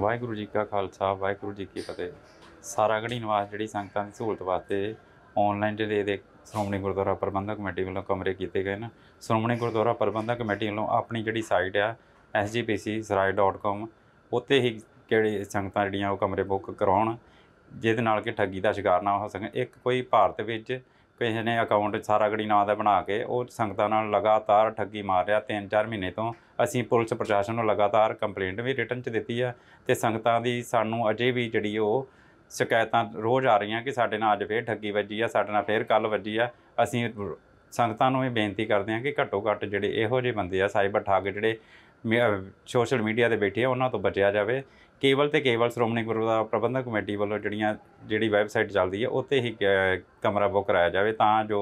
ਵਾਹਿਗੁਰੂ ਜੀ ਕਾ ਖਾਲਸਾ ਵਾਹਿਗੁਰੂ ਜੀ ਕੀ ਫਤਿਹ ਸਾਰਾ ਗੜੀ ਨਿਵਾਸ ਜਿਹੜੀ ਸੰਗਤਾਂ ਦੀ ਸਹੂਲਤ ਵਾਸਤੇ ਆਨਲਾਈਨ ਦੇ ਦੇ ਸ਼੍ਰੋਮਣੀ ਗੁਰਦੁਆਰਾ ਪ੍ਰਬੰਧਕ ਕਮੇਟੀ ਵੱਲੋਂ ਕਮਰੇ ਕੀਤੇ ਗਏ ਨਾ ਸ਼੍ਰੋਮਣੀ ਗੁਰਦੁਆਰਾ ਪ੍ਰਬੰਧਕ ਕਮੇਟੀ ਵੱਲੋਂ ਆਪਣੀ ਜਿਹੜੀ ਸਾਈਟ ਆ sgpcsrai.com ਉੱਤੇ ਹੀ ਕਿਹੜੇ ਸੰਗਤਾਂ ਜਿਹੜੀਆਂ ਉਹ ਕਮਰੇ ਬੁੱਕ ਕਰਾਉਣ ਜਿਹਦੇ ਨਾਲ ਕਿ ਠੱਗੀ ਦਾ ਸ਼ਿਕਾਰ ਨਾ ਹੋ ਸਕਣ ਇੱਕ ਕੋਈ ਭਾਰਤ ਵਿੱਚ ਕਿਸੇ ਨੇ ਅਕਾਊਂਟ ਗੜੀ ਨਾਮ ਦਾ ਬਣਾ ਕੇ ਉਹ ਸੰਗਤਾਂ ਨਾਲ ਲਗਾਤਾਰ ਠੱਗੀ ਮਾਰ ਰਿਹਾ 3-4 ਮਹੀਨੇ ਤੋਂ ਅਸੀਂ ਪੁਲਿਸ ਪ੍ਰਸ਼ਾਸਨ ਨੂੰ ਲਗਾਤਾਰ ਕੰਪਲੇਂਟ ਵੀ ਰਿਟਰਨ 'ਚ ਦਿੱਤੀ ਆ ਤੇ ਸੰਗਤਾਂ ਦੀ ਸਾਨੂੰ ਅਜੇ ਵੀ ਜਿਹੜੀ ਉਹ ਸ਼ਿਕਾਇਤਾਂ ਰੋਜ਼ ਆ ਰਹੀਆਂ ਕਿ ਸਾਡੇ ਨਾਲ ਅੱਜ ਫੇਰ ਠੱਗੀ ਵੱਜੀ ਆ ਸਾਡੇ ਨਾਲ ਫੇਰ ਕੱਲ ਵੱਜੀ ਆ ਅਸੀਂ ਸੰਗਤਾਂ ਨੂੰ ਇਹ ਬੇਨਤੀ ਕਰਦੇ ਹਾਂ ਕਿ ਘੱਟੋ ਘੱਟ ਜਿਹੜੇ ਇਹੋ ਜਿਹੇ ਬੰਦੇ ਆ ਸਾਈਬਰ ਠੱਗ ਜਿਹੜੇ ਸੋਸ਼ਲ ਮੀਡੀਆ ਤੇ ਬੈਠੇ ਆ ਉਹਨਾਂ ਤੋਂ ਬਚਿਆ ਜਾਵੇ ਕੇਵਲ ਤੇ ਕੇਵਲ ਸ਼੍ਰੋਮਣੀ ਗੁਰਦੁਆਰਾ ਪ੍ਰਬੰਧਕ ਕਮੇਟੀ ਵੱਲੋਂ ਜਿਹੜੀਆਂ ਜਿਹੜੀ ਵੈਬਸਾਈਟ ਚੱਲਦੀ ਹੈ ਉੱਤੇ ਹੀ ਕਮਰਾ ਬੁੱਕ ਕਰਾਇਆ ਜਾਵੇ ਤਾਂ ਜੋ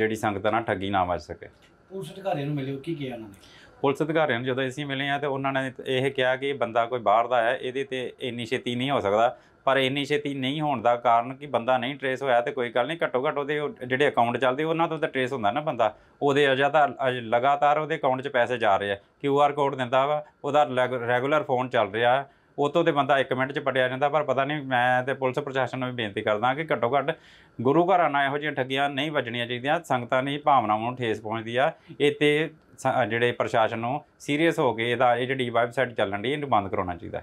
ਜਿਹੜੀ ਸੰਗਤ ਨਾਲ ਠੱਗੀ ਨਾ ਵੱਜ ਸਕੇ ਪੁਲਿਸ ਅਧਿਕਾਰੀਆਂ ਨੂੰ ਮਿਲਿਓ ਕੀ ਕਿਹਾ ਉਹਨਾਂ ਨੇ ਪੁਲਿਸ ਅਧਿਕਾਰੀਆਂ ਨੂੰ ਜਦੋਂ ਅਸੀਂ ਮਿਲੇ ਆ ਤੇ ਉਹਨਾਂ ਨੇ ਇਹ ਕਿਹਾ ਕਿ ਬੰਦਾ ਕੋਈ ਬਾਹਰ ਦਾ ਹੈ ਇਹਦੇ ਤੇ ਇੰਨੀ ਛੇਤੀ ਨਹੀਂ ਹੋ ਸਕਦਾ ਪਰ ਇੰਨੀ ਛੇਤੀ ਨਹੀਂ ਹੋਣ ਦਾ ਕਾਰਨ ਕਿ ਬੰਦਾ ਨਹੀਂ ਟ੍ਰੇਸ ਹੋਇਆ ਤੇ ਕੋਈ ਗੱਲ ਨਹੀਂ ਘੱਟੋ ਘੱਟ ਉਹਦੇ ਜਿਹੜੇ ਅਕਾਊਂਟ ਚੱਲਦੇ ਉਹਨਾਂ ਤੋਂ ਤਾਂ ਟ੍ਰੇਸ ਹੁੰਦਾ ਨਾ ਬੰਦਾ ਉਹਦੇ ਅਜਾ ਤਾਂ ਲਗਾਤਾਰ ਉਹਦੇ ਅਕਾਊਂਟ 'ਚ ਪੈਸੇ ਜਾ ਰਹੇ ਆ ਕਿਊ ਆਰ ਕੋਡ ਦਿੰਦਾ ਵਾ ਉਹਦਾ ਰੈਗੂਲਰ ਫੋਨ ਚੱਲ ਰਿਹਾ ਉਤੋਂ ਤੇ ਬੰਦਾ 1 ਮਿੰਟ 'ਚ ਪੜਿਆ ਜਾਂਦਾ ਪਰ ਪਤਾ ਨਹੀਂ ਮੈਂ ਤੇ ਪੁਲਿਸ ਪ੍ਰਸ਼ਾਸਨ ਨੂੰ ਵੀ ਬੇਨਤੀ ਕਰਦਾ ਕਿ ਘੱਟੋ ਘੱਟ ਗੁਰੂ ਘਰਾਂ ਨਾਲ ਇਹੋ ਜਿਹੀਆਂ ਠੱਗੀਆਂ ਨਹੀਂ ਵੱਜਣੀਆਂ ਚਾਹੀਦੀਆਂ ਸੰਗਤਾਂ ਦੀ ਭਾਵਨਾਵਾਂ ਨੂੰ ਠੇਸ ਪਹੁੰਚਦੀ ਆ ਇਹ ਤੇ ਜਿਹੜੇ ਪ੍ਰਸ਼ਾਸਨ ਨੂੰ ਸੀਰੀਅਸ ਹੋ ਕੇ ਇਹਦਾ ਇਹ ਜਿਹੜੀ ਵੈਬਸਾਈਟ ਚੱਲਣ ਦੀ ਇਹਨੂੰ ਬੰਦ ਕਰਾਉਣਾ ਚਾਹੀਦਾ